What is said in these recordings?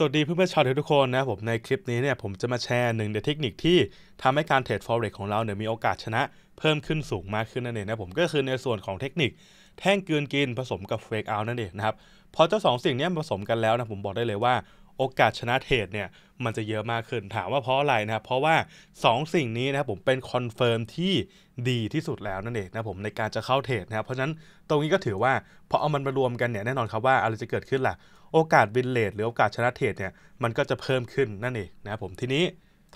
สวัสดีเพื่อนเพชาวเทรดทุกคนนะผมในคลิปนี้เนี่ยผมจะมาแชร์หนึ่งในเทคนิคที่ทำให้การเทรด forex ของเราเนี่ยมีโอกาสชนะเพิ่มขึ้นสูงมากขึ้นนั่นเองนะผมก็คือในส่วนของเทคนิคแท่งเกืนกินผสมกับเฟกเอานั่นเองนะครับพอเจ้าสองสิ่งนี้ผสมกันแล้วนะผมบอกได้เลยว่า โอกาสชนะเทรดเนี่ยมันจะเยอะมากขึ้นถามว่าเพราะอะไรนะครับเพราะว่า 2 สิ่งนี้นะครับผมเป็นคอนเฟิร์มที่ดีที่สุดแล้วนั่นเองนะผมในการจะเข้าเทรดนะครับเพราะฉะนั้นตรงนี้ก็ถือว่าพอเอามันมารวมกันเนี่ยแน่นอนครับว่าอะไรจะเกิดขึ้นล่ะโอกาสวินเลทหรือโอกาสชนะเทรดเนี่ยมันก็จะเพิ่มขึ้นนั่นเองนะครับผมทีนี้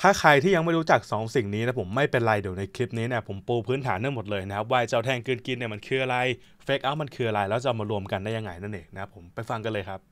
ถ้าใครที่ยังไม่รู้จัก 2 สิ่งนี้นะผมไม่เป็นไรเดี๋ยวในคลิปนี้เนี่ยผมปูพื้นฐานทั้งหมดเลยนะครับว่าเจ้าแทงกินกินเนี่ยมันคืออะไรเฟกเอามันคืออะไร แล้วจะมารวมกันได้ยังไงนั่นเองนะครับผมไปฟังกันเลยครับ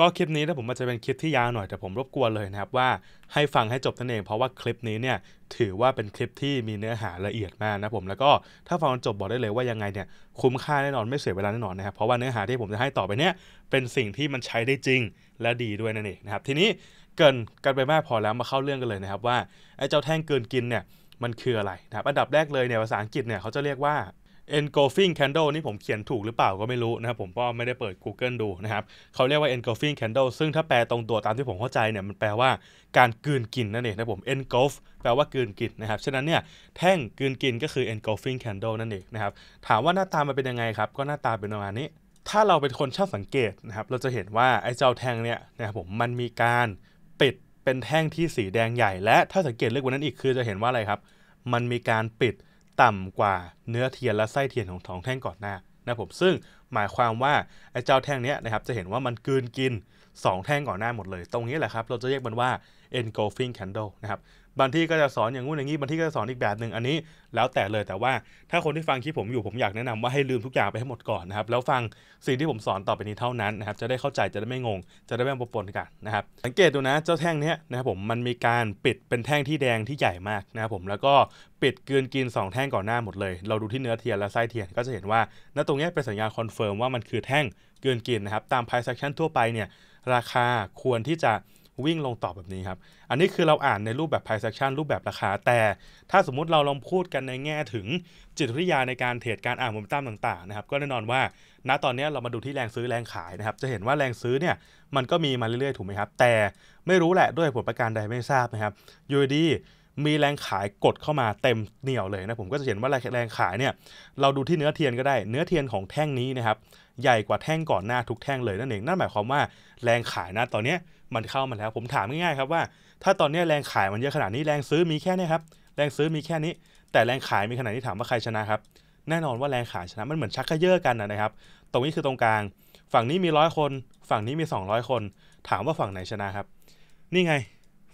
ก็คลิปนี้นะผมอาจจะเป็นคลิปที่ยาวหน่อยแต่ผมรบกวนเลยนะครับว่าให้ฟังให้จบตั่นเอง เพราะว่าคลิปนี้เนี่ยถือว่าเป็นคลิปที่มีเนื้อหาละเอียดมากนะผมแล้วก็ถ้าฟังจบบอกได้เลยว่ายังไงเนี่ยคุ้มค่าแน่นอนไม่เสียเวลาแน่นอนนะครับเพราะว่าเนื้อหาที่ผมจะให้ต่อไปเนี่ยเป็นสิ่งที่มันใช้ได้จริงและดีด้วยนั่นเองนะครับทีนี้เกินกันไปมากพอแล้วมาเข้าเรื่องกันเลยนะครับว่าไอ้เจ้าแท่งเกินกินเนี่ยมันคืออะไรนะครับอันดับแรกเลยเนี่ยภาษาอังกฤษเนี่ยเขาจะเรียกว่า engulfing candle นี่ผมเขียนถูกหรือเปล่าก็ไม่รู้นะครับผมก็ไม่ได้เปิด Google ดูนะครับเขาเรียกว่า engulfing candle ซึ่งถ้าแปลตรงตัวตามที่ผมเข้าใจเนี่ยมันแปลว่าการกืนกินนั่นเองนะผม engulf แปลว่ากืนกินนะครับฉะนั้นเนี่ยแท่งกืนกินก็คือ engulfing candle นั่นเองนะครับถามว่าหน้าตามันเป็นยังไงครับก็หน้าตาเป็นประมาณนี้ ถ้าเราเป็นคนชอบสังเกตนะครับเราจะเห็นว่าไอ้เจ้าแท่งเนี่ยนะครับผมมันมีการปิดเป็นแท่งที่สีแดงใหญ่และถ้าสังเกตเลือกวันนั้นอีกคือจะเห็นว่าอะไรครับมันมีการปิดต่ำกว่าเนื้อเทียนและไส้เทียนของทองแท่งก่อนหน้านะผมซึ่งหมายความว่า ไอ้เจ้าแท่งเนี้ยนะครับ จะเห็นว่ามันกืนกิน 2 แท่งก่อนหน้าหมดเลย ตรงนี้แหละครับ เราจะเรียกมันว่า engulfing candle นะครับ บางที่ก็จะสอนอย่างงู้นอย่างนี้ บางที่ก็จะสอนอีกแบบหนึ่งอันนี้ แล้วแต่เลย แต่ว่าถ้าคนที่ฟังคลิปผมอยู่ ผมอยากแนะนำว่าให้ลืมทุกอย่างไปให้หมดก่อนนะครับ แล้วฟังสิ่งที่ผมสอนต่อไปนี้เท่านั้นนะครับ จะได้เข้าใจจะได้ไม่งง จะได้ไม่ปนกันนะครับ สังเกตดูนะ เจ้าแท่งนี้นะครับผม มันมีการปิดเป็นแท่งที่แดงที่ใหญ่มากนะครับผม แล้วก็ปิดเกินกิน 2 แท่งก่อนหน้าหมดเลย เราดูที่เนื้อเทียนและไส้เทียนก็จะเห็นว่า ณ ตรงนี้เป็นสัญญาณคอนเฟิร์มว่ามันคือแท่งกินกินนะครับตามไพ่เซกชั่นทั่วไปเนี่ยราคาควรที่จะวิ่งลงต่อแบบนี้ครับ อันนี้คือเราอ่านในรูปแบบ price action รูปแบบราคา แต่ถ้าสมมุติเราลองพูดกันในแง่ถึงจิตวิทยาในการเทรดการอ่านโมเมนตัมต่างๆนะครับ ก็แน่นอนว่าณตอนนี้เรามาดูที่แรงซื้อแรงขายนะครับ จะเห็นว่าแรงซื้อเนี่ยมันก็มีมาเรื่อยๆถูกไหมครับ แต่ไม่รู้แหละด้วยผลประการใดไม่ทราบนะครับยูดีมีแรงขายกดเข้ามาเต็มเหนี่ยวเลยนะผมก็จะเห็นว่าแรงขายเนี่ยเราดูที่เนื้อเทียนก็ได้ เนื้อเทียนของแท่งนี้นะครับใหญ่กว่าแท่งก่อนหน้าทุกแท่ง เลยนั่นเองนั่นหมายความว่าแรงขายนะตอนนี้มันเข้ามาแล้ว ผมถามง่ายๆครับ ว่า ถ้าตอนนี้แรงขายมันเยอะขนาดนี้ แรงซื้อมีแค่นี้ครับ แรงซื้อมีแค่นี้ แต่แรงขายมีขนาดนี้ถามว่าใครชนะครับ แน่นอนว่าแรงขายชนะ มันเหมือนชักเขยเยอะกันนะครับ ตรงนี้คือตรงกลาง ฝั่งนี้มีร้อยคน ฝั่งนี้มี 200 คน ถามว่าฝั่งไหนชนะครับ นี่ไง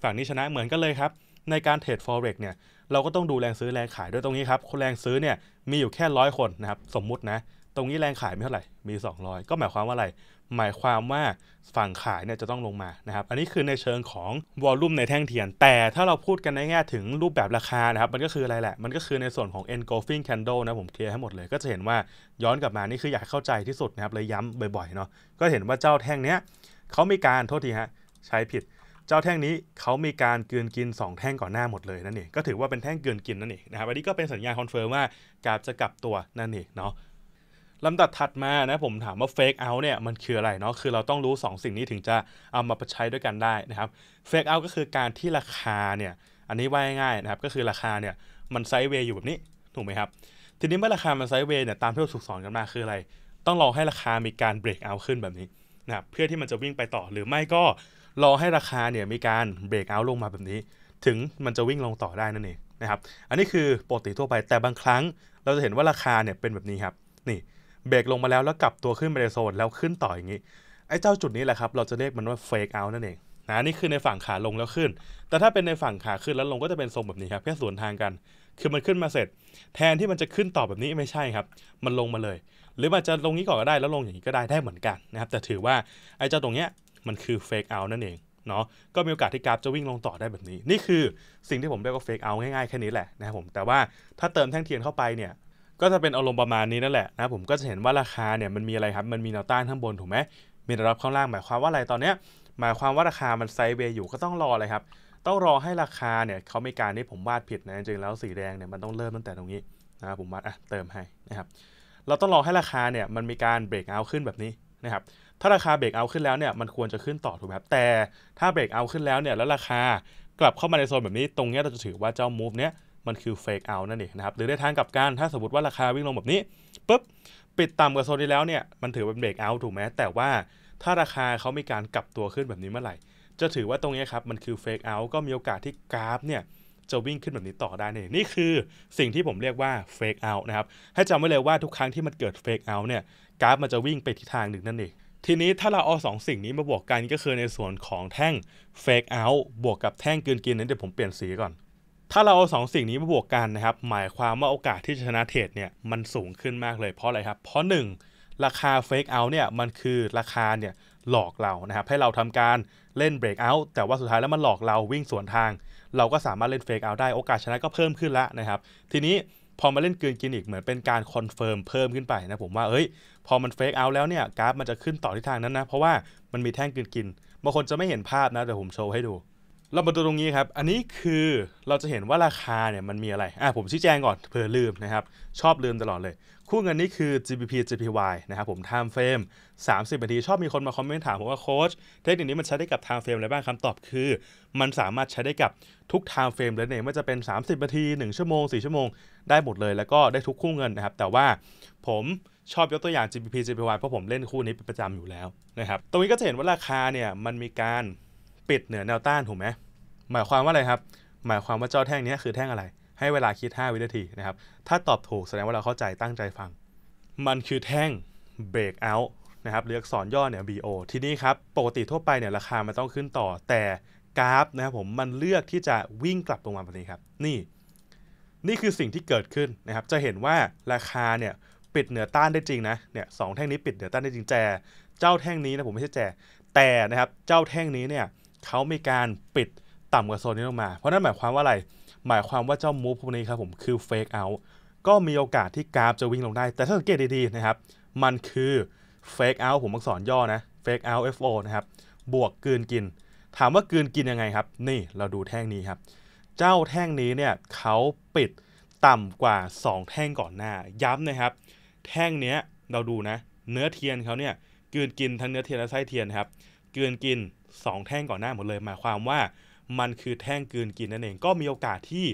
ฝั่งนี้ชนะเหมือนกันเลยครับ ในการเทรด forex เนี่ย เราก็ต้องดูแรงซื้อแรงขายด้วยตรงนี้ครับ คนแรงซื้อเนี่ย มีอยู่แค่ร้อยคนนะครับ สมมุตินะตรงนี้แรงขายไม่เท่าไหร่ มี 200 ก็หมายความว่าอะไร หมายความว่าฝั่งขายเนี่ยจะต้องลงมา นะครับ อันนี้คือในเชิงของวอลลุ่มในแท่งเทียน แต่ถ้าเราพูดกันในแง่ถึงรูปแบบราคานะครับ มันก็คืออะไรแหละ มันก็คือในส่วนของ engulfing candle นะ ผมเคลียร์ให้หมดเลย ก็จะเห็นว่าย้อนกลับมา นี่คืออยากเข้าใจที่สุดนะครับ เลยย้ำบ่อยๆ เนาะ ก็เห็นว่าเจ้าแท่งเนี้ยเขามีการโทษทีฮะ ใช้ผิด เจ้าแท่งนี้เขามีการเกืนกิน 2 แท่งก่อนหน้าหมดเลยนั่นเอง ก็ถือว่าเป็นแท่งเกืนกินนั่นเองนะครับอันนี้ก็เป็นสัญญาณคอนเฟิร์มว่ากราฟจะกลับตัวนั่นเองเนาะลำดับถัดมานะผมถามว่าเฟกเอาเนี่ยมันคืออะไรเนาะคือเราต้องรู้ 2 สิ่งนี้ถึงจะเอามาปรใช้ด้วยกันได้นะครับเฟกเอาก็คือการที่ราคาเนี่ยอันนี้ว่าง่ายนะครับ ก็คือราคาเนี่ยมันไซด์เวย์อยู่แบบนี้ถูกไหมครับ ทีนี้เมื่อราคามันไซด์เวย์เนี่ยตามที่เราสุกสอนกันมาคืออะไร ต้องรอให้ราคามีการเบรกเอาขึ้นแบบนี้นะครับเพื่อที่มันจะวิ่งไปต่อ หรือไม่ก็รอให้ราคาเนี่ยมีการเบรกเอาลงมาแบบนี้ ถึงมันจะวิ่งลงต่อได้นั่นเองนะครับ อันนี้คือปกติทั่วไปแต่บางครั้งเราจะเห็นว่าราคาเนี่ยเป็นแบบนี้ครับนี่เบรกลงมาแล้วแล้วกลับตัวขึ้นไปในโซนแล้วขึ้นต่ออย่างนี้ไอ้เจ้าจุดนี้แหละครับเราจะเรียกมันว่าเฟกเอาท์นั่นเองนะนี่คือในฝั่งขาลงแล้วขึ้นแต่ถ้าเป็นในฝั่งขาขึ้นแล้วลงก็จะเป็นทรงแบบนี้ครับแค่สวนทางกัน คือมันขึ้นมาเสร็จ แทนที่มันจะขึ้นต่อแบบนี้ไม่ใช่ครับมันลงมาเลย หรือมันจะลงนี้ก่อนก็ได้แล้วลงอย่างนี้ก็ได้ได้เหมือนกันนะครับแต่ถือว่าไอ้เจ้าตรงเนี้ยมันคือเฟกเอาท์นั่นเองเนาะก็มีโอกาสที่กราฟจะวิ่งลงต่อได้แบบนี้ นี่คือสิ่งที่ผมเรียกว่าเฟกเอาง่ายๆแค่นี้แหละนะครับผมแต่ว่าถ้าเติมแท่งเทียนเข้าไปเนี่ยก็จะเป็นอารมณ์ประมาณนี้นั่นแหละนะผมก็จะเห็นว่าราคาเนี่ย มันมีอะไรครับมันมีแนวต้านข้างบนถูกไหมมีแนวรับข้างล่างหมายความว่าอะไรตอนเนี้ยหมายความว่าราคามันไซด์เวย์อยู่ก็ต้องรออะไรครับ ต้องรอให้ราคาเนี่ยเขามีการที่ผมวาดผิดนะจริงแล้วสีแดงเนี่ยมันต้องเริ่มตั้งแต่ตรงนี้นะครับผมวาดอ่ะเติมให้นะครับเราต้องรอให้ราคาเนี่ยมันมีการเบรกเอาขึ้นแบบนี้นะครับถ้าราคาเบรกเอาขึ้นแล้วเนี่ยมันควรจะขึ้นต่อถูกไหมครับแต่ถ้าเบรกเอา ขึ้นแล้วเนี่ยแล้วราคากลับเข้ามาในโซนแบบนี้ตรงนี้เราจะถือว่าเจ้า move เนี้ยมันคือเฟกเอานั่นเองนะครับหรือในทางกลับกัน ถ้าสมมติว่าราคาวิ่งลงแบบนี้ปุ๊บปิดต่ำกว่าโซนที่แล้วเนี่ย มันถือเป็นเบรกเอาถูกไหม แต่ว่าถ้าราคาเขามีการกลับตัวขึ้นแบบนี้เมื่อไหร่ จะถือว่าตรงนี้ครับ มันคือเฟกเอาก็มีโอกาสที่กราฟเนี่ยจะวิ่งขึ้นแบบนี้ต่อได้ นี่นี่คือสิ่งที่ผมเรียกว่าเฟกเอานะครับ ให้จำไว้เลยว่าทุกครั้งที่มันเกิดเฟกเอาเนี่ย กราฟมันจะวิ่งไปทิศทางหนึ่งนั่นเอง ทีนี้ถ้าเราเอาสองสิ่งนี้มาบวกกันก็คือในส่วนของแท่งเฟกเอาบวกกับแท่งกืนกินนั้นเดี๋ยวผมเปลี่ยนสีก่อนถ้าเราเอาสองสิ่งนี้มาบวกกันนะครับหมายความว่าโอกาสที่ชนะเทรดเนี่ยมันสูงขึ้นมากเลยเพราะอะไรครับ เพราะ1ราคาเฟกเอาเนี่ยมันคือราคาเนี่ยหลอกเรานะครับให้เราทำการเล่นเบรกเอาแต่ว่าสุดท้ายแล้วมันหลอกเราวิ่งสวนทาง เราก็สามารถเล่นเฟกเอาได้โอกาสชนะก็เพิ่มขึ้นแล้วนะครับทีนี้พอมาเล่นเกินกินอีกเหมือนเป็นการคอนเฟิร์มเพิ่มขึ้นไปนะผมว่าเอ้ยพอมันเฟกเอาแล้วเนี่ยกราฟมันจะขึ้นต่อทิศทางนั้นนะเพราะว่ามันมีแท่งกินกินบางคนจะไม่เห็นภาพนะแต่ผมโชว์ให้ดูเรามาดูตรงนี้ครับ อันนี้คือเราจะเห็นว่าราคาเนี่ยมันมีอะไร อ่ะผมชี้แจงก่อนเผื่อลืมนะครับ ชอบลืมตลอดเลย คู่เงินนี้คือ GBP GPY นะครับผม time frame 30 นาที ชอบมีคนมาคอมเมนต์ถามผมว่าโค้ชเทคนิคนี้มันใช้ได้กับ time frame อะไรบ้างคำตอบคือ มันสามารถใช้ได้กับทุก time frame เลยเนี่ยไม่ว่าจะเป็น 30 นาที 1 ชั่วโมง 4 ชั่วโมง ได้หมดเลย แล้วก็ได้ทุกคู่เงินนะครับ แต่ว่าผมชอบยกตัวอย่าง GBP GPY เพราะผมเล่นคู่นี้เป็นประจำอยู่แล้วนะครับ ตรงนี้ก็จะเห็นว่าราคาเนี่ยมันมีการปิดเหนือแนวต้านถูกไหมหมายความว่าอะไรครับ หมายความว่าเจ้าแท่งนี้คือแท่งอะไร ให้เวลาคิด 5 วินาทีนะครับ ถ้าตอบถูกแสดงว่าเราเข้าใจตั้งใจฟัง มันคือแท่ง break out นะครับ เลือกสอนย่อเนี่ย BO ทีนี้ครับ ปกติทั่วไปเนี่ยราคา มันต้องขึ้นต่อ แต่กราฟนะครับผม มันเลือกที่จะวิ่งกลับลงมาแบบนี้ครับ นี่ นี่คือสิ่งที่เกิดขึ้นนะครับ จะเห็นว่าราคาเนี่ยปิดเหนือต้านได้จริงนะ เนี่ยสองแท่งนี้ปิดเหนือต้านได้จริงแต่เจ้าแท่งนี้นะผมไม่ใช่แจแต่นะครับเจ้าแท่งนี้เนี่ยเขามีการปิดต่ำกว่าโซนนี้ลงมา เพราะนั่นหมายความว่าอะไร หมายความว่าเจ้ามูฟพวกนี้ครับผมคือเฟกเอาท์ก็มีโอกาสที่กราฟจะวิ่งลงได้ แต่ถ้าสังเกตดีๆนะครับ มันคือเฟกเอาท์ผมอักษรย่อนะ เฟกเอาท์ fo นะครับ บวกกืนกิน ถามว่ากืนกินยังไงครับ นี่เราดูแท่งนี้ครับ เจ้าแท่งนี้เนี่ยเขาปิดต่ำกว่า 2 แท่งก่อนหน้า ย้ำนะครับ แท่งเนี้ยเราดูนะ เนื้อเทียนเขาเนี่ยกืนกินทั้งเนื้อเทียนและไส้เทียนครับกืนกิน 2 แท่งก่อนหน้าหมดเลย หมายความว่ามันคือแท่งกืนกินนั่นเอง ก็มีโอกาสที่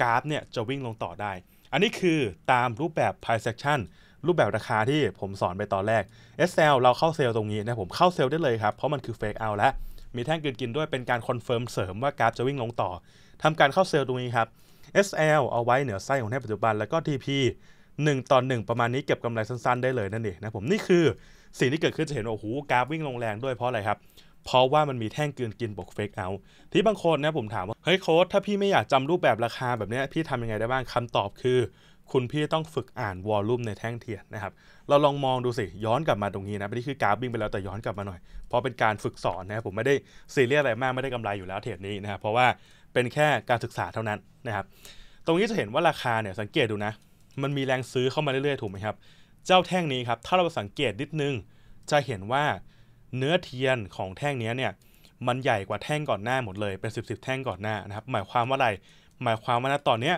กราฟเนี่ยจะวิ่งลงต่อได้ อันนี้คือตามรูปแบบ price action รูปแบบราคาที่ผมสอนไปตอนแรก SL เราเข้าเซลล์ตรงนี้นะผมเข้าเซลล์ได้เลยครับเพราะมันคือ fake out แล้วมีแท่งกืนกินด้วยเป็นการคอนเฟิร์มเสริมว่ากราฟจะวิ่งลงต่อทำการเข้าเซลล์ตรงนี้ครับ SL เอาไว้เหนือไส้ของแท่งปัจจุบัน แล้วก็ TP 1ต่อ1ประมาณนี้เก็บกำไรสั้นๆได้เลยนั่นเองนะผมนี่คือสิ่งที่เกิดขึ้นจะเห็นว่าโอ้โหกราฟวิ่งลงแรงด้วยเพราะอะไรครับเพราะว่ามันมีแท่งเกินกินบอกเฟกเอา ที่บางคนนะผมถามว่าเฮ้ยโค้ดถ้าพี่ไม่อยากจำรูปแบบราคาแบบนี้พี่ทำยังไงได้บ้างคำตอบคือ คุณพี่ต้องฝึกอ่านวอลลุ่มในแท่งเทียนนะครับเราลองมองดูสิย้อนกลับมาตรงนี้นะนี่คือกราฟวิ่งไปแล้วแต่ย้อนกลับมาหน่อยเพราะเป็นการฝึกสอนนะครับผมไม่ได้ซีเรียสอะไรมากไม่ได้กำไรอยู่แล้วเทปนี้นะครับเพราะว่าเป็นแค่การศึกษาเท่านั้นนะครับตรงนี้จะเห็นว่าราคาเนี่ยสังเกตดูนะ มันมีแรงซื้อเข้ามาเรื่อยๆถูกไหมครับ เจ้าแท่งนี้ครับ ถ้าเราสังเกตนิดนึงจะเห็นว่าเนื้อเทียนของแท่งนี้เนี่ย มันใหญ่กว่าแท่งก่อนหน้าหมดเลยเป็นสิบสแท่งก่อนหน้านะครับ หมายความว่าอะไร หมายความว่าณตอนเนี้ย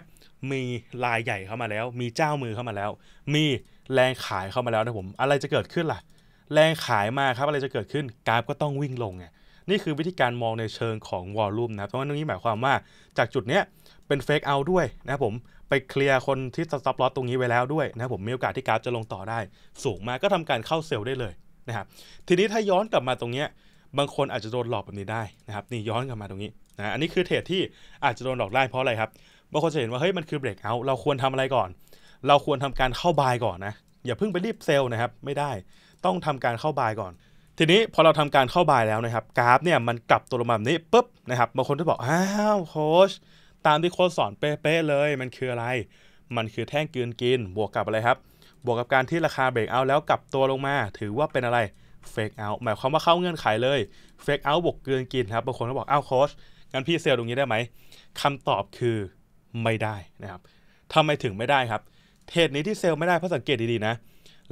มีลายใหญ่เข้ามาแล้ว มีเจ้ามือเข้ามาแล้ว มีแรงขายเข้ามาแล้วนะผมอะไรจะเกิดขึ้นล่ะ แรงขายมาครับอะไรจะเกิดขึ้นกราฟก็ต้องวิ่งลงไงนี่คือวิธีการมองในเชิงของวอลลุ่มนะครับเพราะว่ารงนี้หมายความว่า จากจุดเนี้ยเป็นเฟกเอาด้วยนะผมไปเคลียร์คนที่สต็อปลอตตรงนี้ไว้แล้วด้วยนะผมมีโอกาสที่กราฟจะลงต่อได้ สูงมากก็ทำการเข้าเซลล์ได้เลยะครับทีนี้ถ้าย้อนกลับมาตรงเนี้ยบางคนอาจจะโดนหลอกแบบนี้ได้นะครับนี่ย้อนกลับมาตรงนี้นะอันนี้คือเทรดที่อาจจะโดนหลอกได้เพราะอะไรครับบางคนจะเห็นว่าเฮ้ยมันคือเบรกเอาเราควรทำอะไรก่อน เราควรทำการเข้าบายก่อนนะอย่าเพิ่งไปรีบเซลล์นะครับไม่ได้ต้องทำการเข้าบายก่อน ทีนี้พอเราทำการเข้าบายแล้วนะครับ กราฟเนี่ยมันกลับตัวลงมาแบบนี้ปุ๊บนะครับบางคนจะบอกอ้าวโค้ชตามที่โค้ชสอนเป๊ะเลย มันคืออะไร มันคือแท่งกืนกินบวกกับอะไรครับบวกกับการที่ราคาเบรกเอาแล้วกลับตัวลงมา ถือว่าเป็นอะไรเฟกเอาหมายความว่าเข้าเงื่อนไขเลยเฟกเอาบวกเกินกินครับ บางคนก็บอกเอ้าโค้ชงั้นพี่เซลตรงนี้ได้ไหมคำตอบคือไม่ได้นะครับทำไมถึงไม่ได้ครับ เทรดนี้ที่เซลไม่ได้เพราะสังเกตดี ๆ นะ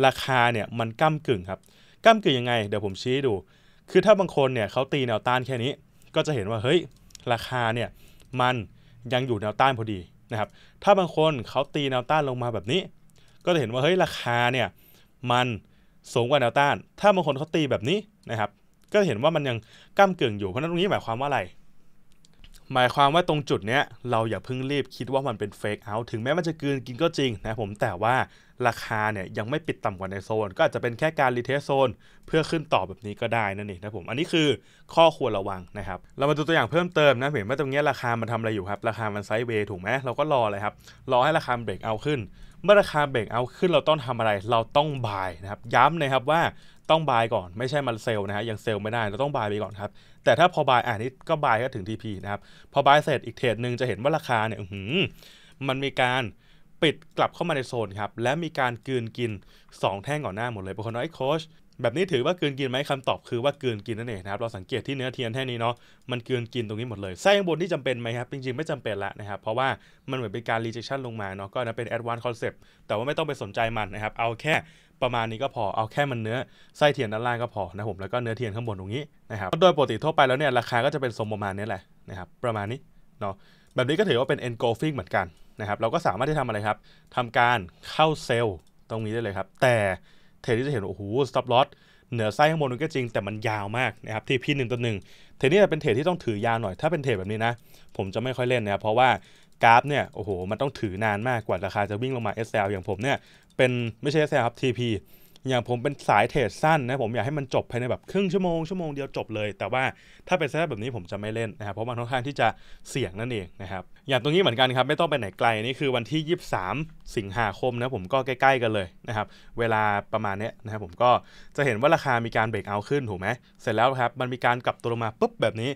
ราคาเนี่ยมันก้ากึ่งครับก้ากึ่งยังไง เดี๋ยวผมชี้ดู คือถ้าบางคนเนี่ยเขาตีแนวต้านแค่นี้ ก็จะเห็นว่าเฮ้ยราคาเนี่ยมันยังอยู่แนวต้านพอดีนะครับถ้าบางคนเขาตีแนวต้านลงมาแบบนี้ก็จะเห็นว่าเฮ้ยราคาเนี่ยมันสูงกว่าแนวต้าน ถ้าบางคนเขาตีแบบนี้นะครับก็จะเห็นว่ามันยังก้ามเกื่องอยู่เพราะนั้นตรงนี้หมายความว่าอะไร หมายความว่าตรงจุดเนี้ยเราอย่าเพิ่งรีบคิดว่ามันเป็นเฟกเอาถึงแม้มันจะกินกินก็จริงนะผมแต่ว่าราคาเนี่ยยังไม่ปิดต่ำกว่าในโซน ก็อาจจะเป็นแค่การรีเทสโซนเพื่อขึ้นต่อแบบนี้ก็ได้นั่นเองนะผมอันนี้คือข้อควรระวังนะครับเรามาดูตัวอย่างเพิ่มเติมนะเห็นว่าตรงนี้ราคามันทำอะไรอยู่ครับราคามันไซด์เวย์ถูกไหมเราก็รอเลยครับรอให้ราคาเบรกเอาขึ้นเมื่อราคาเบรกเอาขึ้นเราต้องทำอะไร เราต้องบายนะครับ ย้ำนะครับว่าต้องบายก่อนไม่ใช่มันเซลนะฮะยังเซลไม่ได้ เราต้องบายไปก่อนครับ แต่ถ้าพอบายอ่านี้ก็บายก็ถึง TP นะครับ พอบายเสร็จอีกเทรดหนึ่งจะเห็นว่าราคาเนี่ยมันมีการปิดกลับเข้ามาในโซนครับ และมีการกืนกิน 2 แท่งก่อนหน้าหมดเลยบางคนว่าไอ้โค้ชแบบนี้ถือว่าเกินกินไหมคำตอบคือว่าเกินกินนั่นเองนะครับเราสังเกตที่เนื้อเทียนแท่นี้เนาะมันเกินกินตรงนี้หมดเลยไส้ข้างบนที่จำเป็นไหมครับจริงๆไม่จำเป็นละนะครับเพราะว่ามันเหมือนเป็นการ rejection ลงมาเนาะก็นะเป็น a d v a n c e อ concept แต่ว่าไม่ต้องไปสนใจมันนะครับเอาแค่ประมาณนี้ก็พอเอาแค่มันเนื้อไส้เทียนด้านล่างก็พอนะผมแล้วก็เนื้อเทียนข้างบนตรงนี้นะครับโดยปกติทั่วไปแล้วเนี่ยราคาก็จะเป็นสมประมาณนี้แหละนะครับประมาณนี้เนาะแบบนี้ก็ถือว่าเป็น engulfing เหมือนกันนะครับเราก็สามารถที่ทำอะไรครับทำการเข้าเซลล์ ตรงนี้ได้เลยครับ แต่เทนที่จะเห็นโอ้โหสต็อปลอสเหนือไส้ข้างบนนันก็จริงแต่มันยาวมากนะครับที่พี่หนึ่งตัวหนึ่งเทนนี้เป็นเทดที่ต้องถือยาวหน่อย ถ้าเป็นเทดแบบนี้นะ ผมจะไม่ค่อยเล่นนะเพราะว่ากราฟเนี่ยโอ้โหมันต้องถือนานมากกว่าราคาจะวิ่งลงมา SL อย่างผมเนี่ยเป็นไม่ใช่ SL ครับ TP อย่างผมเป็นสายเทรดสั้นนะผมอยากให้มันจบภายในแบบครึ่งชั่วโมง ชั่วโมงเดียวจบเลยแต่ว่าถ้าเป็นเซตแบบนี้ผมจะไม่เล่นนะครับเพราะมันค่อนข้างที่จะเสี่ยงนั่นเองนะครับอย่างตรงนี้เหมือนกันครับไม่ต้องไปไหนไกลนี่คือวันที่ 23 สิงหาคมนะผมก็ใกล้ๆกันเลยนะครับ เวลาประมาณนี้นะครับผมก็จะเห็นว่าราคามีการเบรกเอาขึ้นถูกไหมเสร็จแล้วครับ มันมีการกลับตัวลงมาปุ๊บแบบนี้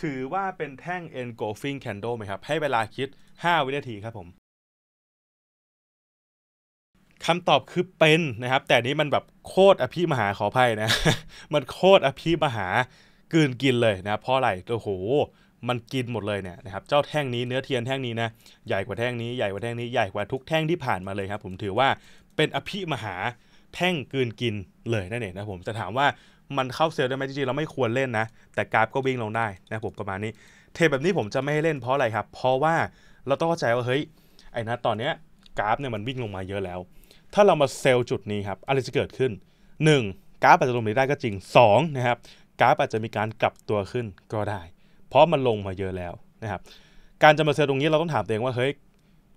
ถือว่าเป็นแท่ง engulfing candle ไหมครับ ให้เวลาคิด 5 วินาทีครับผมคำตอบคือเป็นนะครับ แต่นี้มันแบบโคตรอภิมหาขออภัยนะมันโคตรอภิมหากืนกินเลยนะเพราะอะไรโอ้โหมันกินหมดเลยเนี่ยนะครับ เจ้าแท่งนี้เนื้อเทียนแท่งนี้นะ ใหญ่กว่าแท่ง นี้ใหญ่กว่าแท่งนี้ใหญ่กว่าทุกแท่งที่ผ่านมาเลยครับผมถือว่าเป็นอภิมหาแท่งกืนกินเลยนั่นเองนะผมจะถามว่ามันเข้าเซลล์ได้ไหมจริงๆเราไม่ควรเล่นนะ แต่กราฟก็วิ่งลงได้นะผมประมาณนี้ เทแบบนี้ผมจะไม่ให้เล่นเพราะอะไรครับเพราะว่าเราต้องเข้าใจว่าเฮ้ยไอ้นะตอนเนี้ยกราฟเนี่ยมันวิ่งลงมาเยอะแล้ว ถ้าเรามาเซลล์จุดนี้ครับอะไรจะเกิดขึ้น 1. กราฟอาจจะลงไปได้ก็จริง2นะครับกราฟอาจจะมีการกลับตัวขึ้นก็ได้เพราะมันลงมาเยอะแล้วนะครับ การจะมาเซลล์ตรงนี้เราต้องถามตัวเองว่าเฮ้ย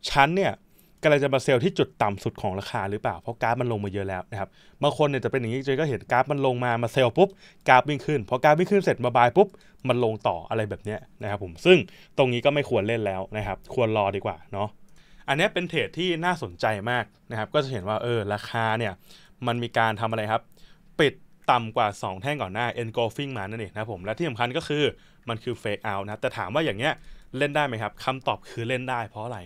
ชั้นเนี่ยกำลังจะมาเซลล์ที่จุดต่ำสุดของราคาหรือเปล่าเพราะกราฟมันลงมาเยอะแล้วนะครับ บางคนเนี่ยจะเป็นอย่างนี้เจก็เห็นกราฟมันลงมา มาเซลล์ปุ๊บกราฟวิ่งขึ้นพอกราฟวิ่งขึ้นเสร็จมาบายปุ๊บมันลงต่ออะไรแบบนี้นะครับผมซึ่งตรงนี้ก็ไม่ควรเล่นแล้วนะครับควรรอดีกว่าเนาะ อันนี้เป็นเทรดที่น่าสนใจมากนะครับก็จะเห็นว่าเออราคาเนี่ยมันมีการทำอะไรครับ ปิดต่ำกว่า 2 แท่งก่อนหน้า engulfing มานั่นเองนะผมและที่สำคัญก็คือมันคือเฟกเอาท์นะแต่ถามว่าอย่างเงี้ยเล่นได้ไหมครับคำตอบคือเล่นได้เพราะอะไร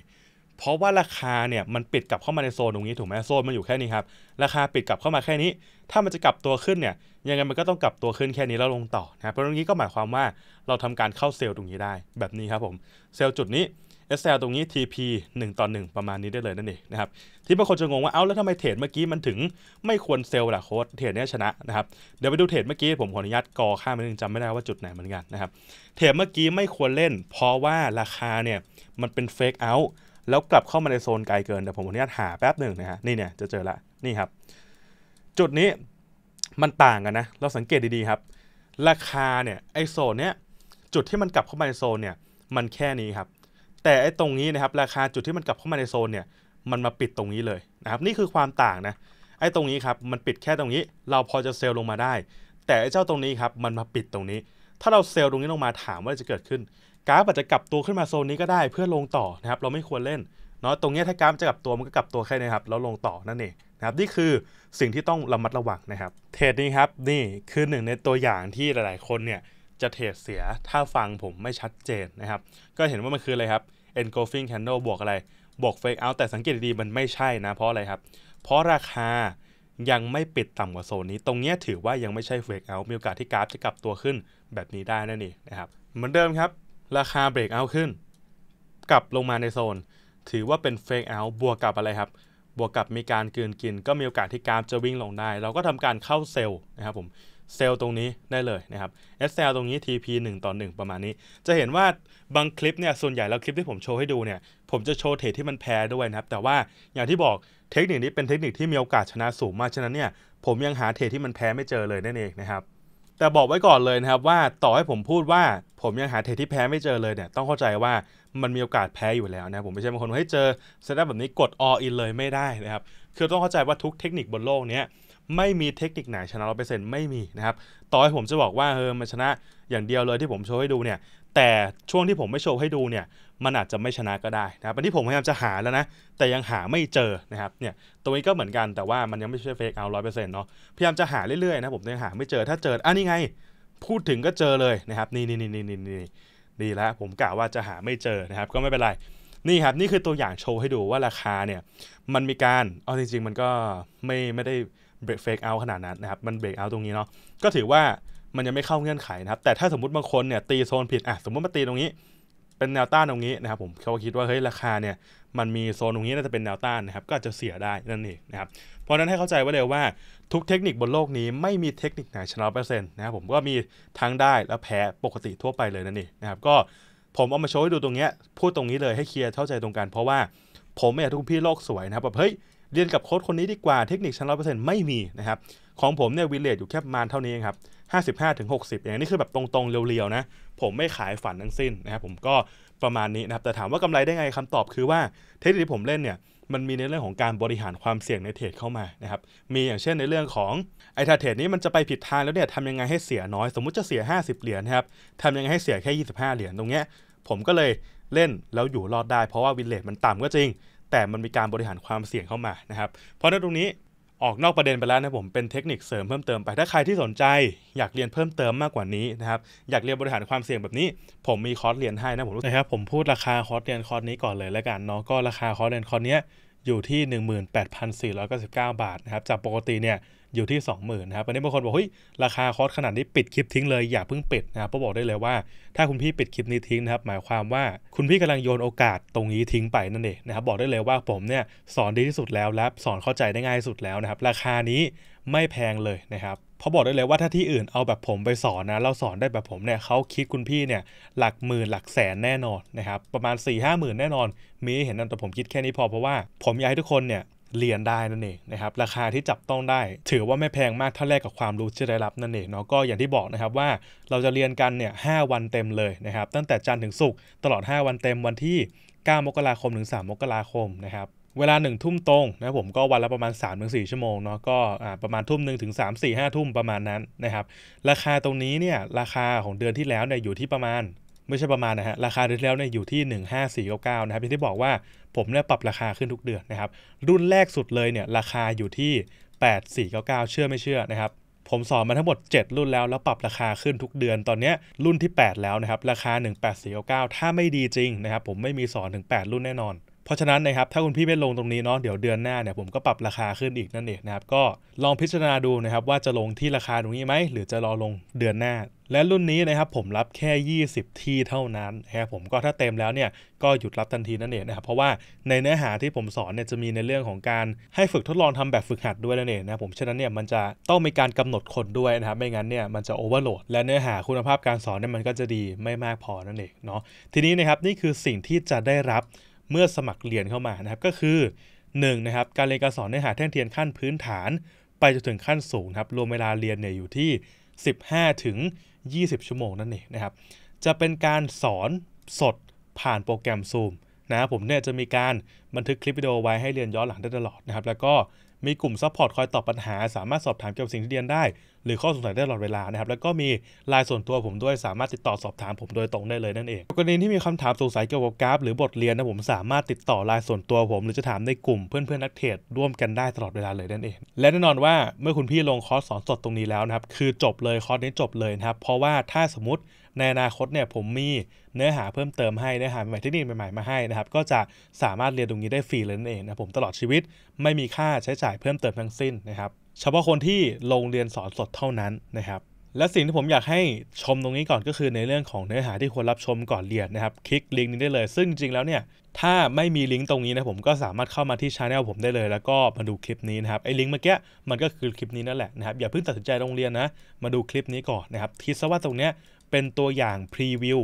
เพราะว่าราคาเนี่ยมันปิดกลับเข้ามาในโซนตรงนี้ถูกไหมโซนมันอยู่แค่นี้ครับ ราคาปิดกลับเข้ามาแค่นี้ ถ้ามันจะกลับตัวขึ้นเนี่ยยังไงมันก็ต้องกลับตัวขึ้นแค่นี้แล้วลงต่อนะเพราะตรงนี้ก็หมายความว่า เราทำการเข้าเซลล์ตรงนี้ได้แบบนี้ครับผมเซลล์จุดนี้ SL ตรงนี้ TP 1ต่อ1ประมาณนี้ได้เลยนั่นเองนะครับ ที่บางคนจะงงว่า เอ้าแล้วทำไมเทรดเมื่อกี้มันถึง ไม่ควรเซลล์ล่ะโค้ดเทรดเนี้ชนะนะครับ เดี๋ยวไปดูเทรดเมื่อกี้ผมขออนุญาตกอข้ามไปนึงจำไม่ได้ว่าจุดไหนเหมือนกันนะครับ เทรดเมื่อกี้ไม่ควรเล่นเพราะว่าราคาเนี่ยมันเป็นเฟกเอาท์แล้วกลับเข้ามาในโซนไกลเกิน แต่ผมขออนุญาตหาแป๊บหนึ่งนะฮะนี่เนี่ยจะเจอละนี่ครับจุดนี้มันต่างกันนะ เราสังเกตดีๆครับ ราคาเนี่ยไอโซนเนี้ยจุดที่มันกลับเข้ามาในโซนเนี่ย มันแค่นี้ครับแต่ไอ้ตรงนี้นะครับราคาจุดที่มันกลับเข้ามาในโซนเนี่ยมันมาปิดตรงนี้เลยนะครับ นี่คือความต่างนะ ไอ้ตรงนี้ครับมันปิดแค่ตรงนี้ เราพอจะเซลล์ลงมาได้ แต่ไอ้เจ้าตรงนี้ครับมันมาปิดตรงนี้ ถ้าเราเซลล์ตรงนี้ลงมาถามว่าจะเกิดขึ้นกราฟอาจจะกลับตัวขึ้นมาโซนนี้ก็ได้ เพื่อลงต่อนะครับเราไม่ควรเล่นเนาะตรงนี้ถ้ากราฟจะกลับตัวมันก็กลับตัวแค่นี้ครับแล้วลงต่อนั่นเองนะครับนี่คือสิ่งที่ต้องระมัดระวังนะครับ เทรดนี้ครับนี่คือหนึ่งในตัวอย่างที่หลายๆคนเนี่ยจะเทรดเสียถ้าฟังผมไม่ชัดเจนนะครับ ก็เห็นว่ามันคืออะไรครับ engulfing candle บวกอะไร บวก fake out แต่สังเกตดีมันไม่ใช่นะ เพราะอะไรครับ เพราะราคายังไม่ปิดต่ำกว่าโซนนี้ ตรงนี้ถือว่ายังไม่ใช่ fake out มีโอกาสที่กราฟจะกลับตัวขึ้นแบบนี้ได้นั่นเองนะครับ เหมือนเดิมครับ ราคา break out ขึ้น กลับลงมาในโซน ถือว่าเป็น fake out บวกกับอะไรครับ บวกกับมีการเกินกิน ก็มีโอกาสที่กราฟจะวิ่งลงได้ เราก็ทำการเข้าเซลล์นะครับผมเซลตรงนี้ได้เลย นะครับซ l ตรงนี้ TP 1ต่อ1ประมาณนี้ จะเห็นว่าบางคลิปเนี่ยส่วนใหญ่แล้วคลิปที่ผมโชว์ให้ดูเนี่ยผมจะโชว์เทรดที่มันแพ้ด้วยนะครับแต่ว่าอย่างที่บอกเทคนิคนี้เป็นเทคนิคที่มีโอกาสชนะสูง มากฉะนั้นเนี่ยผมยังหาเทรดที่มันแพ้ไม่เจอเลยนั่นเองนะครับแต่บอกไว้ก่อนเลยนะครับว่าต่อให้ผมพูดว่าผมยังหาเทรดที่แพ้ไม่เจอเลยเนี่ย ต้องเข้าใจว่ามันมีโอกาสแพ้อยู่แล้วนะผมไม่ใช่บางคนให้เจอเซตอัพแบบนี้กด all in เลยไม่ได้นะครับคือต้องเข้าใจว่าทุกเทคนิคบนโลกนี้ไม่มีเทคนิคไหนชนะร้อยเปอร์เซ็นต์ไม่มีนะครับต่อให้ผมจะบอกว่าเออมันชนะอย่างเดียวเลยที่ผมโชว์ให้ดูเนี่ย แต่ช่วงที่ผมไม่โชว์ให้ดูเนี่ย มันอาจจะไม่ชนะก็ได้นะครับอันที่ผมพยายามจะหาแล้วนะ แต่ยังหาไม่เจอนะครับเนี่ยตัวนี้ก็เหมือนกันแต่ว่ามันยังไม่ใช่เฟกเอาร้อยเปอร์เซ็นต์เนาะพยายามจะหาเรื่อยๆนะผมยังหาไม่เจอถ้าเจออันนี้ไง พูดถึงก็เจอเลยนะครับนี่นี่นี่นี่นี่นี่ดีแล้วผมกล่าวว่าจะหาไม่เจอนะครับ ก็ไม่เป็นไรนี่ครับนี่คือตัวอย่างโชว์ให้ดูว่าราคาเนี่ย มันมีการเอาจริงๆมันก็ไม่ไม่ได้เบรกเฟกเอาขนาดนั้นนะครับมันเบรกเอาตรงนี้เนาะก็ถือว่ามันยังไม่เข้าเงื่อนไขนะครับแต่ถ้าสมมติบางคนเนี่ยตีโซนผิดอ่ะสมมติมาตีตรงนี้ เป็นแนวต้านตรงนี้นะครับผมเขาคิดว่าเฮ้ยราคาเนี่ยมันมีโซนตรงนี้น่าจะเป็นแนวต้านนะครับก็อาจจะเสียได้นั่นเองนะครับเพราะนั้นให้เข้าใจไว้เลยว่าทุกเทคนิคบนโลกนี้ไม่มีเทคนิคไหนชนะเปอร์เซ็นต์นะครับผมก็มีทั้งได้และแพ้ปกติทั่วไปเลยนั่นเองนะครับก็ผมเอามาโชว์ให้ดูตรงเนี้ยพูดตรงนี้เลยให้เคลียร์เข้าใจตรงกัน เพราะว่าผมไม่อยากทุกพี่โลกสวยนะครับแบบเฮ้ยเรียนกับโค้ดคนนี้ดีกว่าเทคนิคชั้นร้อเปอร์เซ็นต์ไม่มีนะครับ ของผมเนี่ยวิเลตอยู่แค่มาณเท่านี้ครับห้าสิบห้าถึงหกสิบอย่างนี้คือแบบตรงๆเรียวๆนะผมไม่ขายฝันทั้งสิ้นนะครับผมก็ประมาณนี้นะครับ แต่ถามว่ากำไรได้ไงคำตอบคือว่าเทคนิคที่ผมเล่นเนี่ย มันมีในเรื่องของการบริหารความเสี่ยงในเทรดเข้ามานะครับ มีอย่างเช่นในเรื่องของไอ้ถ้าเทรดนี้มันจะไปผิดทางแล้วเนี่ยทำยังไงให้เสียน้อย สมมุติจะเสีย 50เหรียญนะครับทำยังไงให้เสียแค่ 25 เหรียญตรงเนี้ยผมก็เลยเล่นแล้วอยู่รอดได้เพราะว่าวินเลทมันต่ำก็จริงแต่มันมีการบริหารความเสี่ยงเข้ามานะครับ เพราะในตรงนี้ออกนอกประเด็นไปแล้วนะผมเป็นเทคนิคเสริมเพิ่มเติมไปถ้าใครที่สนใจ อยากเรียนเพิ่มเติมมากกว่านี้นะครับอยากเรียนบริหารความเสี่ยงแบบนี้ ผมมีคอร์สเรียนให้นะผมนะครับผมพูดราคาคอร์สเรียนคอร์สนี้ก่อนเลยแล้วกันเนาะก็ราคาคอร์สเรียนคอร์สนี้อยู่ที่ 18,499 บาทนะครับจากปกติเนี่ยอยู่ที่ 20,000นะครับอันนี้บางคนบอกเฮ้ยราคาคอร์สขนาดนี้ปิดคลิปทิ้งเลยอย่าเพิ่งปิดนะครับก็บอกได้เลยว่าถ้าคุณพี่ปิดคลิปนี้ทิ้งนะครับหมายความว่าคุณพี่กำลังโยนโอกาสตรงนี้ทิ้งไปนั่นเองนะครับบอกได้เลยว่าผมเนี่ยสอนดีที่สุดแล้วและสอนเข้าใจได้ง่ายสุดแล้วนะครับราคานี้ไม่แพงเลยนะครับพราะบอกได้เลยว่าถ้าที่อื่นเอาแบบผมไปสอนนะเราสอนได้แบบผมเนี่ยเขาคิดคุณพี่เนี่ยหลักหมื่นหลักแสนแน่นอนนะครับประมาณ4ี่ห้าหมื่นแน่นอน มีเห็นนั่นแต่ผมคิดแค่นี้พอเพราะว่า ผมอยากให้ทุกคนเนี่ยเรียนได้นั่นเองนะครับราคาที่จับต้องได้ถือว่าไม่แพงมากถ้าแลกกับความรู้ที่ได้รับนั่นเองเนาะก็อย่างที่บอกนะครับว่าเราจะเรียนกันเนี่ยหวันเต็มเลยนะครับตั้งแต่จันทร์ถึงศุกร์ตลอด 5 วันเต็มวันที่ 9 มกราคม ถึง 3 มกราคมนะครับเวลา1ทุ่มตรงนะผมก็วันละประมาณ 3-4 ชั่วโมงเนาะก็ประมาณทุ่มหนึ่งถึง3 4 5ทุ่มประมาณนั้นนะครับราคาตรงนี้เนี่ยราคาของเดือนที่แล้วเนี่ยอยู่ที่ประมาณไม่ใช่ประมาณนะฮะราคาเดือนแล้วเนี่ยอยู่ที่ 15499นะครับที่บอกว่าผมเนี่ยปรับราคาขึ้นทุกเดือนนะครับรุ่นแรกสุดเลยเนี่ยราคาอยู่ที่ 8499 เชื่อไม่เชื่อนะครับผมสอนมาทั้งหมด7 รุ่นแล้วแล้วปรับราคาขึ้นทุกเดือนตอนนี้รุ่นที่ 8 แล้วนะครับราคา 18499ถ้าไม่ดีจริงนะครับ ผมไม่มีสอนถึง 8 รุ่นแน่นอน เพราะฉะนั้นนะครับถ้าคุณพี่ไม่ลงตรงนี้เนาะเดี๋ยวเดือนหน้าเนี่ยผมก็ปรับราคาขึ้นอีกนั่นเองนะครับก็ลองพิจารณาดูนะครับว่าจะลงที่ราคาตรงนี้ไหมหรือจะรอลงเดือนหน้าและรุ่นนี้นะครับผมรับแค่ 20 ที่เท่านั้นนะครับผมก็ถ้าเต็มแล้วเนี่ยก็หยุดรับทันทีนั่นเองนะครับเพราะว่าในเนื้อหาที่ผมสอนเนี่ยจะมีในเรื่องของการให้ฝึกทดลองทำแบบฝึกหัดด้วยนั่นเองนะครับผมฉะนั้นเนี่ยมันจะต้องมีการกำหนดคนด้วยนะครับไม่งั้นเนี่ยมันจะโอเวอร์โหลดและเนื้อหาคุณภาพการสอนเนี่ยมันก็จะดีไม่มากพอนั่นเองเนาะทีนี้นะครับนี่คือสิ่งที่จะได้รับเมื่อสมัครเรียนเข้ามานะครับก็คือ1นะครับการเรียนการสอนเนื้อหาแท่งเทียนขั้นพื้นฐาน ไปจนถึงขั้นสูงครับรวมเวลาเรียนเนี่ยอยู่ที่15ถึง20 ชั่วโมงนั่นเองนะครับ จะเป็นการสอนสดผ่านโปรแกรม Zoom นะผมเนี่ยจะมีการบันทึกคลิปวิดีโอไว้ให้เรียนย้อนหลังได้ตลอดนะครับแล้วก็มีกลุ่มซัพพอร์ตคอยตอบปัญหาสามารถสอบถามเกี่ยวกับสิ่งที่เรียนได้ หรือข้อสงสัยได้ตลอดเวลานะครับแล้วก็มีไลน์ส่วนตัวผมด้วยสามารถติดต่อสอบถามผมโดยตรงได้เลยนั่นเองกรณีที่มีคำถามสงสัยเกี่ยวกับกราฟหรือบทเรียนนะผมสามารถติดต่อไลน์ส่วนตัวผมหรือจะถามในกลุ่มเพื่อนเพื่อนนักเทรดร่วมกันได้ตลอดเวลาเลยนั่นเอง และแน่นอนว่าเมื่อคุณพี่ลงคอร์สสอนสดตรงนี้แล้วนะครับคือจบเลยคอร์สนี้จบเลยนะครับเพราะว่าถ้าสมมติในอนาคตเนี่ยผมมีเนื้อหาเพิ่มเติมให้เนื้อหาใหม่เทคนิคใหม่ๆมาให้นะครับก็จะสามารถเรียนตรงนี้ได้ฟรีเลยนั่นเองนะผมตลอดชีวิต ไม่มีค่าใช้จ่ายเพิ่มเติมทั้งสิ้นนะครับเฉพาะคนที่ลงเรียนสอนสดเท่านั้นนะครับและสิ่งที่ผมอยากให้ชมตรงนี้ก่อนก็คือในเรื่องของเนื้อหาที่ควรรับชมก่อนเรียนนะครับคลิกลิงก์นี้ได้เลย ซึ่งจริงแล้วเนี่ยถ้าไม่มีลิงก์ตรงนี้นะผมก็สามารถเข้ามาที่ช anel ผมได้เลย แล้วก็มาดูคลิปนี้นะครับไอ้ลิงก์เมื่อกี้มันก็คือคลิปนี้นั่นแหละนะครับอย่าเพิ่งตัดสินใจโรงเรียนนะมาดูคลิปนี้ก่อนนะครับคิดซะว่าตรงเนี้ยเป็นตัวอย่างพรีวิว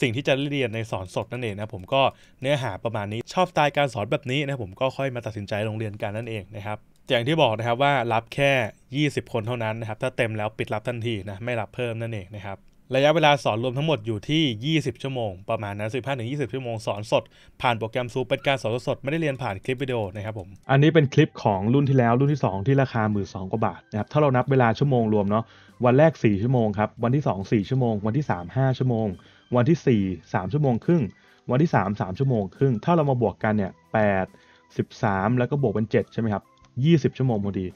สิ่งที่จะเรียนในสอนสดนั่นเองนะผมก็เนื้อหาประมาณนี้ชอบสไตล์การสอนแบบนี้นะผมก็ค่อยมาตัดสินใจโรงเรียนกันนั่นเองนะครับอย่างที่บอกนะครับว่ารับแค่ 20 คนเท่านั้นนะครับถ้าเต็มแล้วปิดรับทันทีนะไม่รับเพิ่มนั่นเองนะครับระยะเวลาสอนรวมทั้งหมดอยู่ที่ 20 ชั่วโมง ประมาณนะ้าถึงยีชั่วโมงสอนสด ผ่านโปรแกรมซูเป็นการสอนสด ไม่ได้เรียนผ่านคลิปวิดีโอนะครับผม อันนี้เป็นคลิปของรุ่นที่แล้วรุ่นที่ 2 ที่ราคาหมื่นสองกว่าบาทนะครับถ้าเรานับเวลาชั่วโมงรวมเนาะวันแรก 4 ชั่วโมงครับ วันที่ 2 4 ชั่วโมง วันที่ 3 5 ชั่วโมง วันที่ 4 3 ชั่วโมงครึ่งวันที่ 3 3 ชั่วโมงครึ่งถ้าเรามาบวกกันเนี่ย8 13 แล้วก็บวกเป็น7ใช่ไหมครับ20 ชั่วโมงพอดี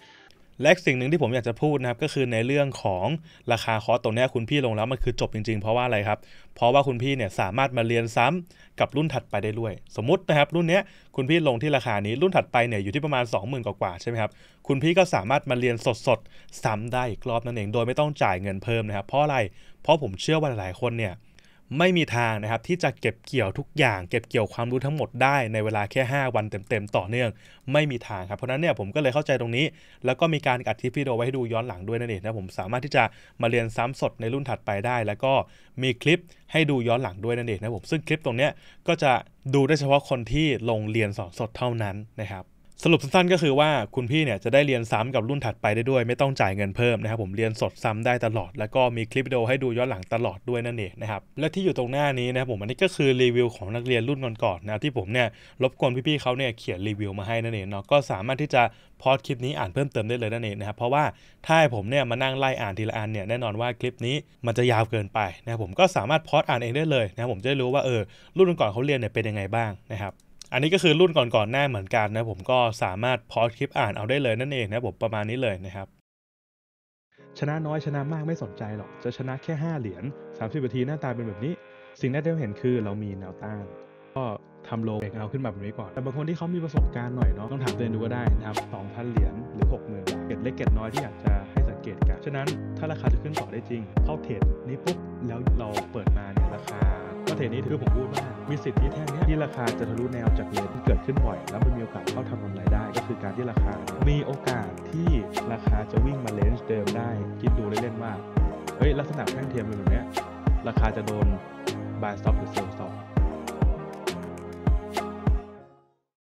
และสิ่งหนึ่งที่ผมอยากจะพูดนะครับก็คือในเรื่องของราคาคอร์สตรงนี้คุณพี่ลงแล้ว มันคือจบจริงๆเพราะว่าอะไรครับ เพราะว่าคุณพี่เนี่ยสามารถมาเรียนซ้ำกับรุ่นถัดไปได้ด้วย สมมตินะครับ รุ่นนี้คุณพี่ลงที่ราคานี้รุ่นถัดไปเนี่ยอยู่ที่ประมาณ 20,000กว่าใช่ไหมครับคุณพี่ก็สามารถมาเรียนสดๆซ้ำได้อีกรอบนั่นเอง โดยไม่ต้องจ่ายเงินเพิ่มนะครับเพราะอะไรเพราะผมเชื่อว่าหลายคนเนี่ยไม่มีทางนะครับที่จะเก็บเกี่ยวทุกอย่างเก็บเกี่ยวความรู้ทั้งหมดได้ในเวลาแค่ 5 วันเต็มๆต่อเนื่องไม่มีทางครับเพราะนั้นเนี่ยผมก็เลยเข้าใจตรงนี้ แล้วก็มีการอัดคลิปวิดีโอไว้ให้ดูย้อนหลังด้วยนั่นเองนะผมสามารถที่จะมาเรียนซ้ำสดในรุ่นถัดไปได้ แล้วก็มีคลิปให้ดูย้อนหลังด้วยนั่นเองนะผมซึ่งคลิปตรงเนี้ยก็จะดูได้เฉพาะคนที่ลงเรียนสอนสดเท่านั้นนะครับสรุปสั้นๆ ก็คือว่าคุณพี่เนี่ยจะได้เรียนซ้ำกับรุ่นถัดไปได้ด้วยไม่ต้องจ่ายเงินเพิ่มนะครับผมเรียนสดซ้ำได้ตลอด แล้วก็มีคลิปวิดีโอให้ดูย้อนหลังตลอดด้วยนั่นเองนะครับและที่อยู่ตรงหน้านี้นะครับผมอันนี้ก็คือรีวิวของนักเรียนรุ่นก่อนๆนะที่ผมเนี่ยรบกวนพี่ๆเขาเนี่ยเขียนรีวิวมาให้นั่นเองเนาะก็สามารถที่จะพอดคลิปนี้อ่านเพิ่มเติมได้เลยนั่นเองนะครับเพราะว่าถ้าผมเนี่ยมานั่งไล่อ่านทีละอันเนี่ยแน่นอนว่าคลิปนี้มันจะยาวเกินไปนะครับผมก็สามารถพอดอ่านเองได้เลยนะครับผมจะได้รู้ว่าเออรุ่นก่อนเขาเรียนเนี่ยเป็นยังไงบ้างนะครับอันนี้ก็คือรุ่นก่อนๆหน้าเหมือนกันนะผมก็สามารถ พอคลิปอ่านเอาได้เลยนั่นเองนะผมประมาณนี้เลยนะครับ ชนะน้อยชนะมากไม่สนใจหรอก จะชนะแค่ 5 เหรียญ30นาทีหน้าตาเป็นแบบนี้ สิ่งแรกที่เราเห็นคือเรามีแนวต้าน ก็ทำโลเบรเอาขึ้นมาแบบนี้ก่อน แต่บางคนที่เขามีประสบการณ์หน่อยเนาะต้องถามตัวเองดูก็ได้นะครับ2,000เหรียญหรือ60,000บาทเก็ดเล็กเก็ดน้อยที่อยากจะให้เกตกันฉะนั้นถ้าราคาจะขึ้นต่อได้จริงเข้าเทรดนี้ปุ๊บแล้วเราเปิดมาเนี่ยราคาก็เทรดนี้ถือผมพูดว่ามีสิทธิ์ที่แท่งนี้ที่ราคาจะทะลุแนวจากเหินที่เกิดขึ้นบ่อย แล้วมันมีโอกาสเข้าทำกำไรได้ก็คือการที่ราคา มีโอกาสที่ราคาจะวิ่งมาเลนจ์เดิมได้คิดดูเล่นๆว่าเฮ้ยลักษณะแท่งเทียมเป็นแบบนี้ราคาจะโดนายสต็อปหรือเลล์สต็อป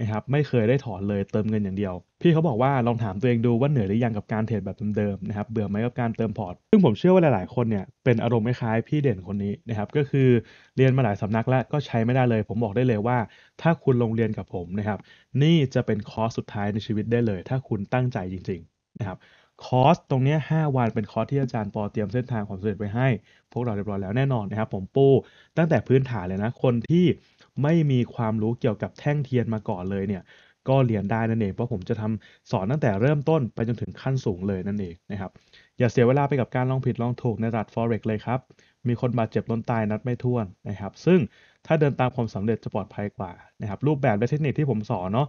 นะครับไม่เคยได้ถอนเลยเติมเงินอย่างเดียว พี่เขาบอกว่าลองถามตัวเองดูว่าเหนื่อยหรือยังกับการเทรดแบบเดิมๆนะครับเบื่อไหมกับการเติมพอร์ตซึ่งผมเชื่อว่าหลายๆคนเนี่ยเป็นอารมณ์คล้ายพี่เด่นคนนี้นะครับก็คือเรียนมาหลายสำนักแล้วก็ใช้ไม่ได้เลย ผมบอกได้เลยว่า ถ้าคุณลงเรียนกับผมนะครับนี่จะเป็นคอร์สสุดท้ายในชีวิตได้เลยถ้าคุณตั้งใจจริงๆะครับคอสตรงนี้5วันเป็นคอสที่อาจารย์ปอเตรียมเส้นทางความสำเร็จไว้ให้ พวกเราเรียบร้อยแล้วแน่นอนนะครับผมปูตั้งแต่พื้นฐานเลยนะคนที่ไม่มีความรู้เกี่ยวกับแท่งเทียนมาก่อนเลยเนี่ย ก็เรียนได้นั่นเองเพราะผมจะทำสอนตั้งแต่เริ่มต้นไปจนถึงขั้นสูงเลยนั่นเองนะครับอย่าเสียเวลาไปกับการลองผิดลองถูกในตลาดร o r e กเลยครับมีคนบาดเจ็บล้นตายนัดไม่ท้วนนะครับซึ่งถ้าเดินตามความสำเร็จจะปลอดภัยกว่านะครับรูปแบบและเทคนิคที่ผมสอนเนาะ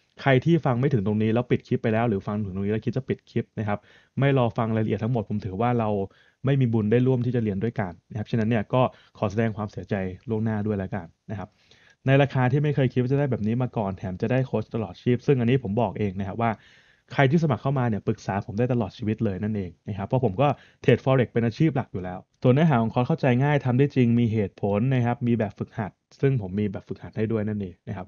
ใครที่ฟังไม่ถึงตรงนี้แล้วปิดคลิปไปแล้วหรือฟังถึงตรงนี้แล้วคิดจะปิดคลิปนะครับไม่รอฟังรายละเอียดทั้งหมดผมถือว่าเราไม่มีบุญได้ร่วมที่จะเรียนด้วยกันนะครับฉะนั้นเนี่ยก็ขอแสดงความเสียใจล่วงหน้าด้วยแล้วกันนะครับในราคาที่ไม่เคยคิดว่าจะได้แบบนี้มาก่อนแถมจะได้โค้ชตลอดชีพ ซึ่งอันนี้ผมบอกเองนะครับว่าใครที่สมัครเข้ามาเนี่ยปรึกษาผมได้ตลอดชีวิตเลยนั่นเองนะครับเพราะผมก็เทรดฟอเร็กเป็นอาชีพหลักอยู่แล้วส่วนเนื้อหาของคอร์สเข้าใจง่ายทำได้จริงมีเหตุผลนะครับมีแบบฝึกหัด ซึ่งผมมีแบบฝึกหัดให้ด้วยนั่นเองนะครับ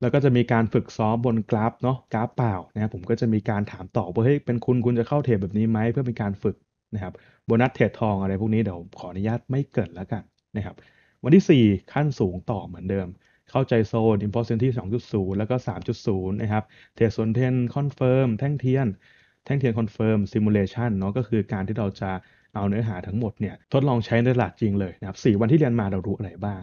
แล้วก็จะมีการฝึกซ้อมบนกราฟเนาะกราฟเปล่านะครับผมก็จะมีการถามตอบว่าเฮ้ยเป็นคุณคุณจะเข้าเทรดแบบนี้ไหมเพื่อเป็นการฝึกนะครับโบนัสเทรดทองอะไรพวกนี้เดี๋ยวขออนุญาตไม่เกิดแล้วกันนะครับวันที่ 4 ขั้นสูงต่อเหมือนเดิม เข้าใจโซน i m p o r t a n t y 2.0 แล้วก็ 3.0นะครับเทรดโซนเทนคอนเฟิร์มแท่งเทียน แท่งเทียนคอนเฟิร์มซิมูเลชันเนาะก็คือการที่เราจะเอาเนื้อหาทั้งหมดเนี่ยทดลองใช้ในตลาดจริงเลยนะครับสวันที่เรียนมาเรารู้อะไรบ้าง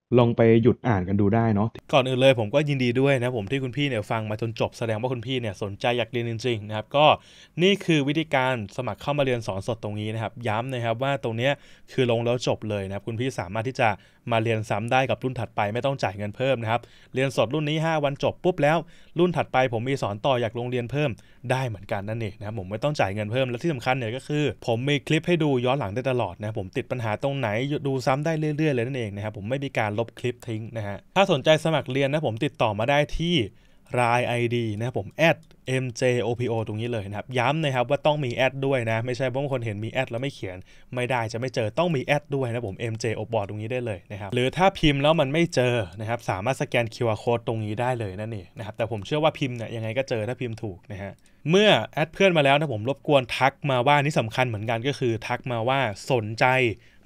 ลองไปหยุดอ่านกันดูได้เนาะก่อนอื่นเลยผมก็ยินดีด้วยนะผมที่คุณพี่เนี่ยฟังมาจนจบแสดงว่าคุณพี่เนี่ยสนใจอยากเรียนจริงๆนะครับก็นี่คือวิธีการสมัครเข้ามาเรียนสอนสดตรงนี้นะครับย้ำนะครับว่าตรงนี้คือลงแล้วจบเลยนะครับคุณพี่สามารถที่จะมาเรียนซ้ำได้กับรุ่นถัดไป ไม่ต้องจ่ายเงินเพิ่มนะครับเรียนสดรุ่นนี้ 5 วันจบปุ๊บแล้ว รุ่นถัดไป ผมมีสอนต่ออยากลงเรียนเพิ่ม ได้เหมือนกันนั่นเองนะครับผมไม่ต้องจ่ายเงินเพิ่มและที่สำคัญเนี่ยก็คือ ผมมีคลิปให้ดูย้อนหลังได้ตลอดนะผมติดปัญหาตรงไหนดูซ้ำได้เรื่อยๆเลยนั่นเองนะครับผมไม่มีการลบคลิปทิ้งนะฮะ ถ้าสนใจสมัครเรียนนะผมติดต่อมาได้ที่รา e ID นะผม a mjopo ตรงนี้เลยนะครับ ย้ำนะครับว่าต้องมีแอดด้วยนะ ไม่ใช่บางคนเห็นมีแอดแล้วไม่เขียน ไม่ได้จะไม่เจอต้องมีแอดด้วยนะผม mjopo ตรงนี้ได้เลยนะครับ หรือถ้าพิมพ์แล้วมันไม่เจอนะครับสามารถสแกน QR code ตรงนี้ได้เลยนั่นเองนะครับ แต่ผมเชื่อว่าพิมพ์เนี่ยยังไงก็เจอถ้าพิมพ์ถูกนะฮะ เมื่อแอดเพื่อนมาแล้วนะผมรบกวนทักมาว่านี่สำคัญเหมือนกันก็คือ ทักมาว่าสนใจ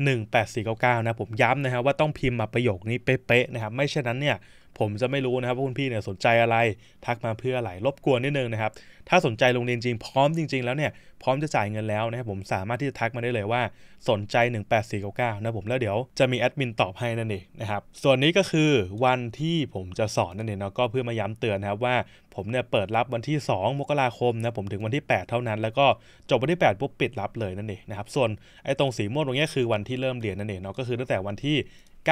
18499 นะผมย้ำนะครับว่าต้องพิมพ์มาประโยคนี้เป๊ะๆนะครับ ไม่เช่นนั้นเนี่ยผมจะไม่รู้นะครับว่าคุณพี่เนี่ยสนใจอะไร ทักมาเพื่ออะไรรบกวนนิดนึงนะครับถ้าสนใจโรงเรียนจริงพร้อมจริงๆแล้วเนี่ยพร้อมจะจ่ายเงินแล้วนะครับผมสามารถที่จะทักมาได้เลยว่าสนใจ 18499นะผมแล้วเดี๋ยวจะมีแอดมินตอบให้นั่นเองนะครับส่วนนี้ก็คือวันที่ผมจะสอนนั่นเองเนาะก็เพื่อมาย้ำเตือนนะครับว่าผมเนี่ยเปิดรับวันที่ 2 มกราคมนะผมถึงวันที่ 8 เท่านั้น แล้วก็จบวันที่ 8 ปุ๊บปิดรับเลยนั่นเองนะครับส่วนไอ้ตรงสีม่วงตรงนี้คือวันที่เริ่มเรียนนั่นเองเนาะก็คือตั้งแต่วันที่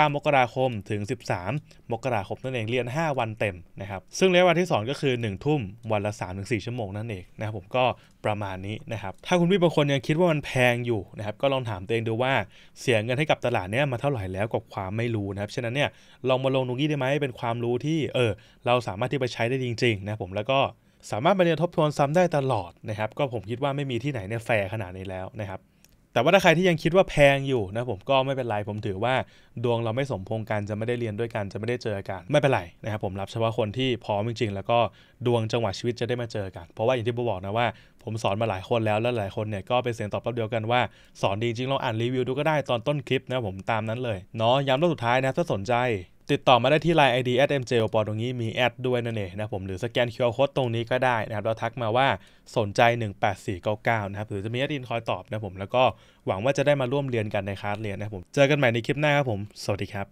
9มกราคม ถึง 13 มกราคมนั่นเอง เรียน 5 วันเต็มนะครับ ซึ่งระยะเวลาที่สอนก็คือ 1 ทุ่ม วันละ 3-4 ชั่วโมงนั่นเองนะครับผมก็ประมาณนี้นะครับ ถ้าคุณพี่บางคนยังคิดว่ามันแพงอยู่นะครับ ก็ลองถามตัวเองดูว่าเสียเงินให้กับตลาดเนี้ยมาเท่าไหร่แล้วกับความไม่รู้นะครับ ฉะนั้นเนี่ยลองมาลงตรงนี้ได้ไหมเป็นความรู้ที่เออเราสามารถที่ไปใช้ได้จริงๆนะผมแล้วก็สามารถมาเรียนทบทวนซ้ำได้ตลอดนะครับ ก็ผมคิดว่าไม่มีที่ไหนเนี่ยแฟร์ขนาดนี้แล้วนะครับแต่ว่าถ้าใครที่ยังคิดว่าแพงอยู่นะผมก็ไม่เป็นไรผมถือว่าดวงเราไม่สมพงกัน จะไม่ได้เรียนด้วยกันจะไม่ได้เจอกัน ไม่เป็นไรนะครับผมรับเฉพาะคนที่พร้อมจริงๆ แล้วก็ดวงจังหวะชีวิตจะได้มาเจอกัน เพราะว่าอย่างที่ผมบอกนะว่า ผมสอนมาหลายคนแล้วแล้วหลายคนเนี่ยก็เป็นเสียงตอบรับเดียวกันว่าสอนดีจริงลองอ่านรีวิวดูก็ได้ตอนต้นคลิปนะผมตามนั้นเลยเนาะย้ำรอบสุดท้ายนะถ้าสนใจติดต่อมาได้ที่ Line ID at mj ปอตรงนี้มีแอดด้วยนั่นเองนะผม หรือสแกน QR code ตรงนี้ก็ได้นะครับเราทักมาว่าสนใจ 18499 นะครับหรือจะมีแอดอินคอยตอบนะผม แล้วก็หวังว่าจะได้มาร่วมเรียนกันในคลาสเรียนนะผม เจอกันใหม่ในคลิปหน้าครับผม สวัสดีครับ